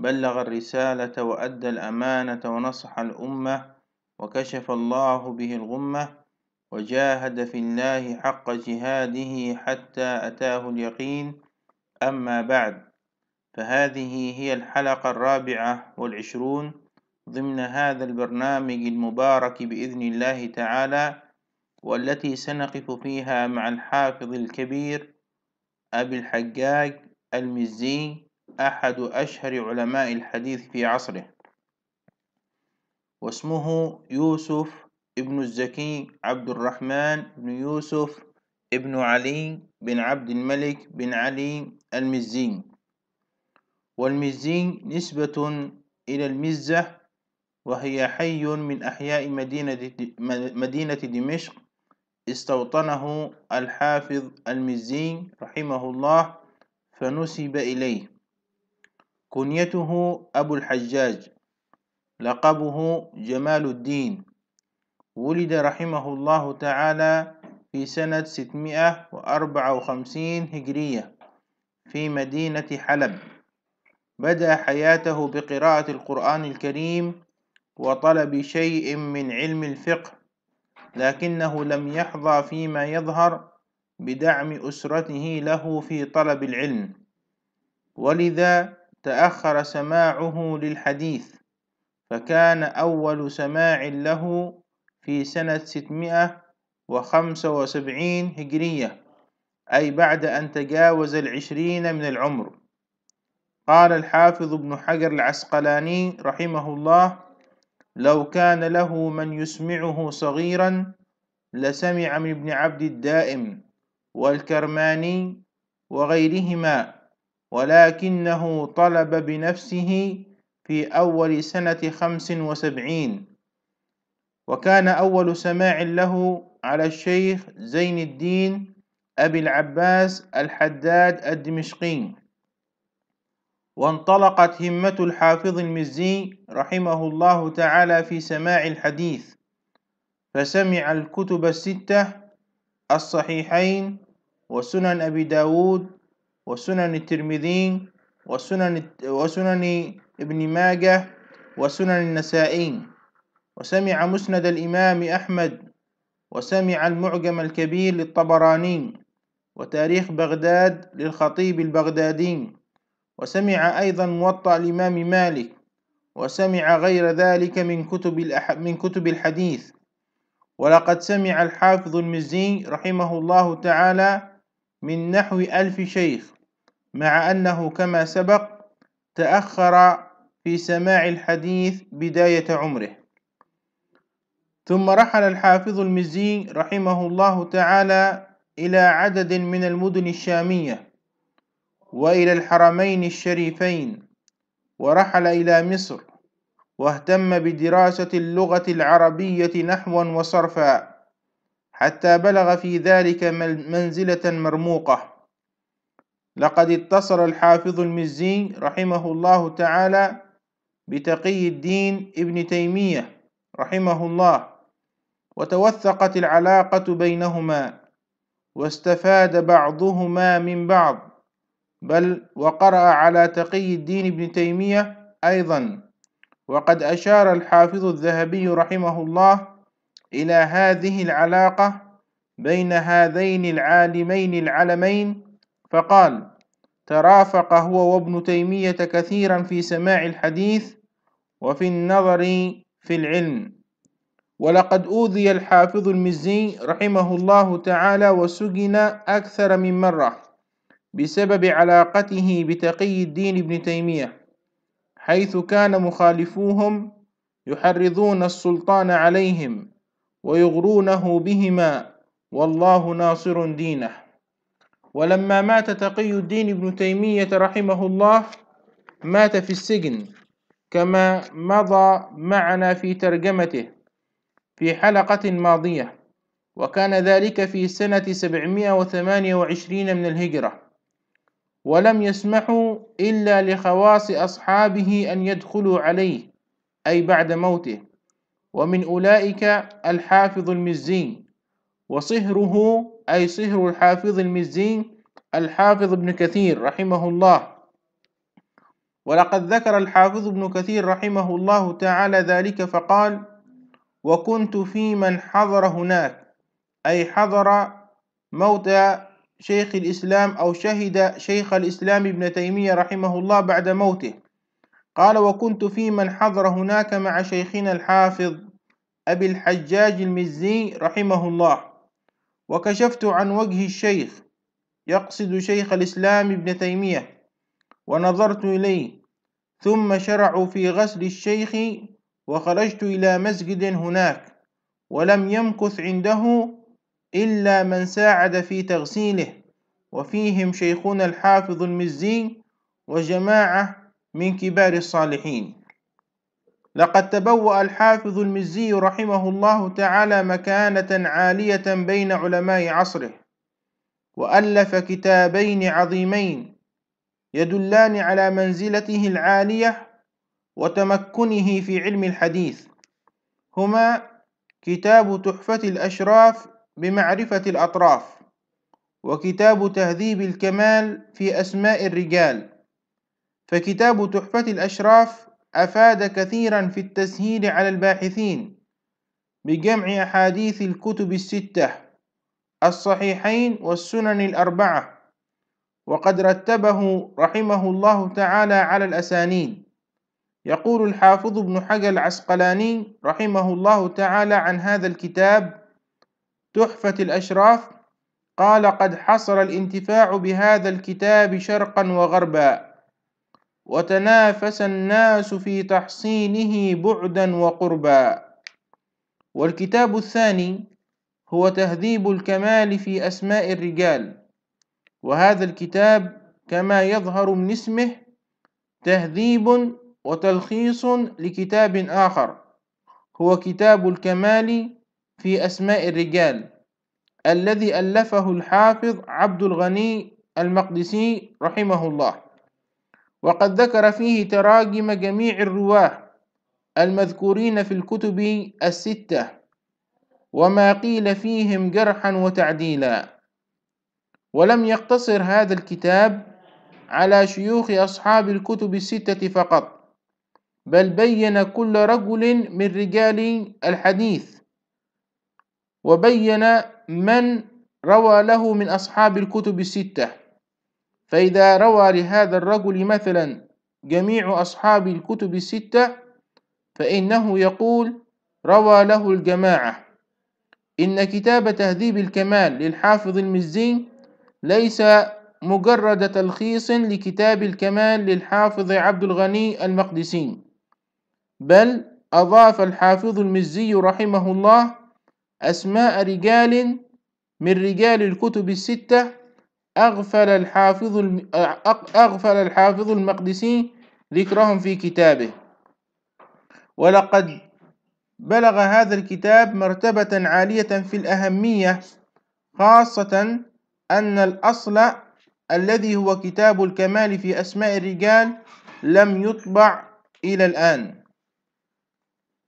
بلغ الرسالة وأدى الأمانة ونصح الأمة وكشف الله به الغمة وجاهد في الله حق جهاده حتى أتاه اليقين أما بعد فهذه هي الحلقة الرابعة والعشرون ضمن هذا البرنامج المبارك بإذن الله تعالى والتي سنقف فيها مع الحافظ الكبير أبي الحجاج المزي أحد أشهر علماء الحديث في عصره واسمه يوسف ابن الزكي عبد الرحمن بن يوسف ابن علي بن عبد الملك بن علي المزي والمزي نسبة إلى المزة وهي حي من أحياء مدينة مدينة دمشق استوطنه الحافظ المزي رحمه الله فنسب إليه كنيته أبو الحجاج لقبه جمال الدين ولد رحمه الله تعالى في سنة 654 هجرية في مدينة حلب بدأ حياته بقراءة القرآن الكريم وطلب شيء من علم الفقه لكنه لم يحظى فيما يظهر بدعم أسرته له في طلب العلم ولذا تأخر سماعه للحديث فكان أول سماع له في سنة 675 هجرية أي بعد أن تجاوز العشرين من العمر قال الحافظ ابن حجر العسقلاني رحمه الله لو كان له من يسمعه صغيرا لسمع من ابن عبد الدائم والكرماني وغيرهما ولكنه طلب بنفسه في أول سنة خمس وسبعين وكان أول سماع له على الشيخ زين الدين أبي العباس الحداد الدمشقي وانطلقت همة الحافظ المزي رحمه الله تعالى في سماع الحديث فسمع الكتب الستة الصحيحين وسنن أبي داود وسنن الترمذي وسنن وسنن ابن ماجه وسنن النسائي وسمع مسند الإمام أحمد وسمع المعجم الكبير للطبراني وتاريخ بغداد للخطيب البغدادي وسمع أيضا موطأ الإمام مالك وسمع غير ذلك من كتب من كتب الحديث ولقد سمع الحافظ المزي رحمه الله تعالى من نحو ألف شيخ مع أنه كما سبق تأخر في سماع الحديث بداية عمره ثم رحل الحافظ المزي رحمه الله تعالى إلى عدد من المدن الشامية وإلى الحرمين الشريفين ورحل إلى مصر واهتم بدراسة اللغة العربية نحوا وصرفا حتى بلغ في ذلك منزلة مرموقة لقد اتصل الحافظ المزي رحمه الله تعالى بتقي الدين ابن تيمية رحمه الله وتوثقت العلاقة بينهما واستفاد بعضهما من بعض بل وقرأ على تقي الدين ابن تيمية أيضا وقد أشار الحافظ الذهبي رحمه الله إلى هذه العلاقة بين هذين العالمين العلمين فقال ترافق هو وابن تيمية كثيرا في سماع الحديث وفي النظر في العلم ولقد أوذي الحافظ المزي رحمه الله تعالى وسجن أكثر من مرة بسبب علاقته بتقي الدين ابن تيمية حيث كان مخالفوهم يحرضون السلطان عليهم ويغرونه بهما والله ناصر دينه ولما مات تقي الدين ابن تيمية رحمه الله مات في السجن كما مضى معنا في ترجمته في حلقة ماضية وكان ذلك في سنة 728 من الهجرة ولم يسمحوا إلا لخواص أصحابه أن يدخلوا عليه أي بعد موته ومن أولئك الحافظ المزي وصهره أي صهر الحافظ المزي الحافظ ابن كثير رحمه الله ولقد ذكر الحافظ ابن كثير رحمه الله تعالى ذلك فقال وكنت في من حضر هناك أي حضر موت شيخ الإسلام أو شهد شيخ الإسلام ابن تيمية رحمه الله بعد موته قال وكنت في من حضر هناك مع شيخنا الحافظ أبي الحجاج المزي رحمه الله وكشفت عن وجه الشيخ يقصد شيخ الإسلام ابن تيمية ونظرت إليه ثم شرعوا في غسل الشيخ وخرجت إلى مسجد هناك ولم يمكث عنده إلا من ساعد في تغسيله وفيهم شيخنا الحافظ المزي وجماعة من كبار الصالحين لقد تبوأ الحافظ المزي رحمه الله تعالى مكانة عالية بين علماء عصره وألف كتابين عظيمين يدلان على منزلته العالية وتمكنه في علم الحديث هما كتاب تحفة الأشراف بمعرفة الأطراف وكتاب تهذيب الكمال في أسماء الرجال فكتاب تحفة الأشراف أفاد كثيرا في التسهيل على الباحثين بجمع أحاديث الكتب الستة الصحيحين والسنن الأربعة وقد رتبه رحمه الله تعالى على الأسانيد يقول الحافظ ابن حجر العسقلاني رحمه الله تعالى عن هذا الكتاب تحفة الأشراف قال قد حصل الانتفاع بهذا الكتاب شرقا وغربا وتنافس الناس في تحصينه بعدا وقربا والكتاب الثاني هو تهذيب الكمال في اسماء الرجال وهذا الكتاب كما يظهر من اسمه تهذيب وتلخيص لكتاب اخر هو كتاب الكمال في اسماء الرجال الذي الفه الحافظ عبد الغني المقدسي رحمه الله وقد ذكر فيه تراجم جميع الرواه المذكورين في الكتب الستة وما قيل فيهم جرحا وتعديلا ولم يقتصر هذا الكتاب على شيوخ أصحاب الكتب الستة فقط بل بين كل رجل من رجال الحديث وبين من روى له من أصحاب الكتب الستة فإذا روى لهذا الرجل مثلا جميع أصحاب الكتب الستة فإنه يقول روى له الجماعة إن كتاب تهذيب الكمال للحافظ المزي ليس مجرد تلخيص لكتاب الكمال للحافظ عبد الغني المقدسي بل أضاف الحافظ المزي رحمه الله أسماء رجال من رجال الكتب الستة أغفل الحافظ أغفل الحافظ المقدسي ذكرهم في كتابه ولقد بلغ هذا الكتاب مرتبة عالية في الأهمية خاصة أن الأصل الذي هو كتاب الكمال في أسماء الرجال لم يطبع إلى الآن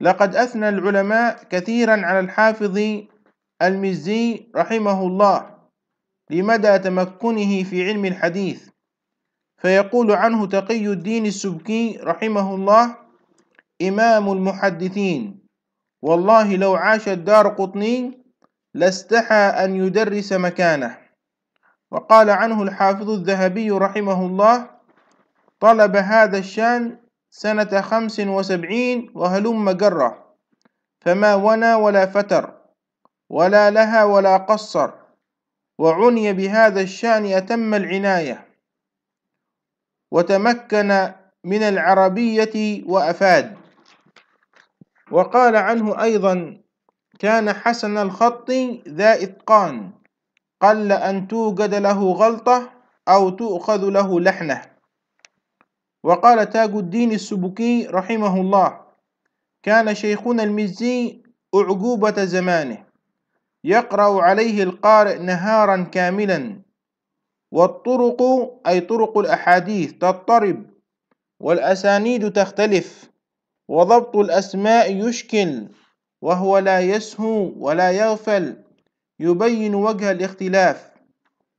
لقد أثنى العلماء كثيرا على الحافظ المزي رحمه الله لمدى تمكنه في علم الحديث فيقول عنه تقي الدين السبكي رحمه الله إمام المحدثين والله لو عاش الدار قطني لاستحى أن يدرس مكانه وقال عنه الحافظ الذهبي رحمه الله طلب هذا الشان سنة خمس وسبعين وهلم جرة فما ونى ولا فتر ولا لها ولا قصر وعني بهذا الشأن أتم العناية وتمكن من العربية وأفاد وقال عنه أيضا كان حسن الخط ذا إتقان قل أن توجد له غلطة أو تؤخذ له لحنة وقال تاج الدين السبكي رحمه الله كان شيخنا المزي أعجوبة زمانه يقرأ عليه القارئ نهارا كاملا والطرق أي طرق الأحاديث تضطرب والأسانيد تختلف وضبط الأسماء يشكل وهو لا يسهو ولا يغفل يبين وجه الاختلاف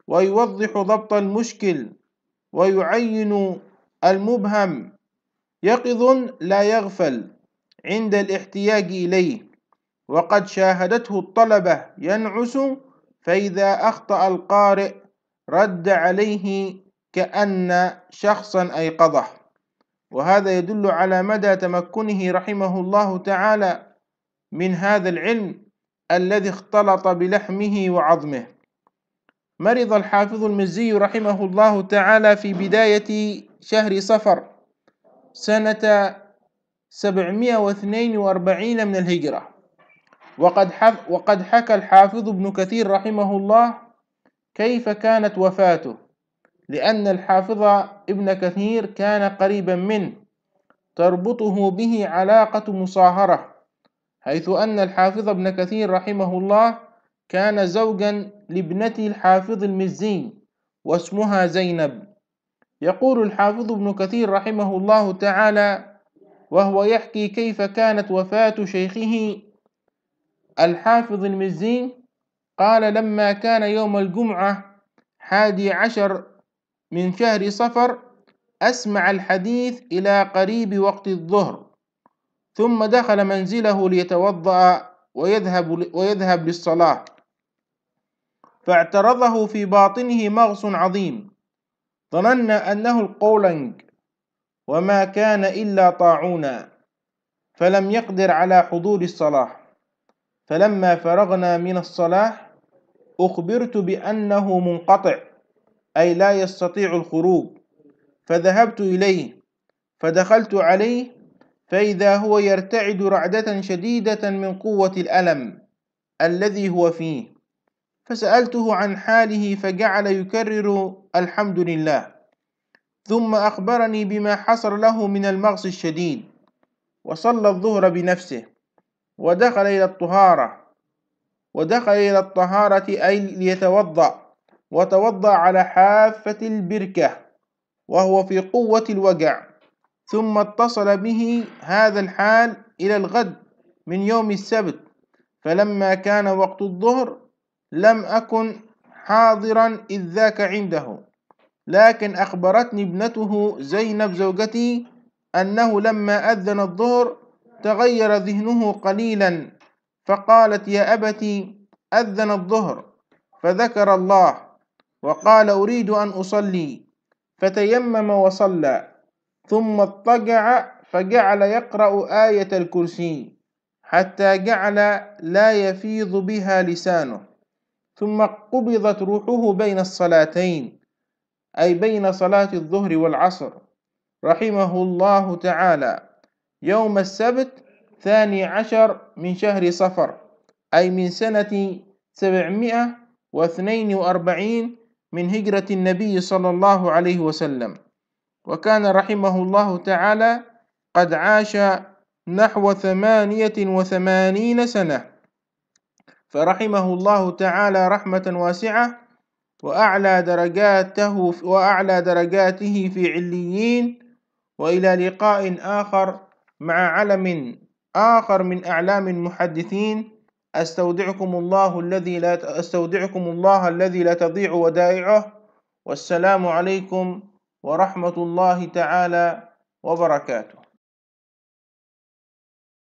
ويوضح ضبط المشكل ويعين المبهم يقظ لا يغفل عند الاحتياج إليه وقد شاهدته الطلبة ينعس فإذا أخطأ القارئ رد عليه كأن شخصا أيقظه وهذا يدل على مدى تمكنه رحمه الله تعالى من هذا العلم الذي اختلط بلحمه وعظمه مرض الحافظ المزي رحمه الله تعالى في بداية شهر صفر سنة 742 من الهجرة وقد وقد حكى الحافظ ابن كثير رحمه الله كيف كانت وفاته لأن الحافظ ابن كثير كان قريبا منه تربطه به علاقة مصاهرة حيث أن الحافظ ابن كثير رحمه الله كان زوجا لابنة الحافظ المزي واسمها زينب يقول الحافظ ابن كثير رحمه الله تعالى وهو يحكي كيف كانت وفاة شيخه الحافظ المزي قال لما كان يوم الجمعة حادي عشر من شهر صفر أسمع الحديث إلى قريب وقت الظهر ثم دخل منزله ليتوضأ ويذهب, ويذهب للصلاة فاعترضه في باطنه مغص عظيم ظننا أنه القولنج وما كان إلا طاعونا فلم يقدر على حضور الصلاة فلما فرغنا من الصلاة أخبرت بأنه منقطع أي لا يستطيع الخروج فذهبت إليه فدخلت عليه فإذا هو يرتعد رعدة شديدة من قوة الألم الذي هو فيه فسألته عن حاله فجعل يكرر الحمد لله ثم أخبرني بما حصل له من المغص الشديد وصلى الظهر بنفسه ودخل إلى الطهارة ودخل إلى الطهارة أي ليتوضأ وتوضأ على حافة البركة وهو في قوة الوجع ثم اتصل به هذا الحال إلى الغد من يوم السبت فلما كان وقت الظهر لم أكن حاضرا إذ ذاك عنده لكن أخبرتني ابنته زينب زوجتي أنه لما أذن الظهر تغير ذهنه قليلا فقالت يا أبت أذن الظهر فذكر الله وقال أريد أن أصلي فتيمم وصلى ثم اضطجع فجعل يقرأ آية الكرسي حتى جعل لا يفيض بها لسانه ثم قبضت روحه بين الصلاتين أي بين صلاة الظهر والعصر رحمه الله تعالى يوم السبت ثاني عشر من شهر صفر أي من سنة سبعمائة واثنين وأربعين من هجرة النبي صلى الله عليه وسلم وكان رحمه الله تعالى قد عاش نحو ثمانية وثمانين سنة فرحمه الله تعالى رحمة واسعة وأعلى درجاته وأعلى درجاته في عليين وإلى لقاء آخر مع علم آخر من أعلام المحدثين أستودعكم الله الذي لا أستودعكم الله الذي لا تضيع ودائعه والسلام عليكم ورحمة الله تعالى وبركاته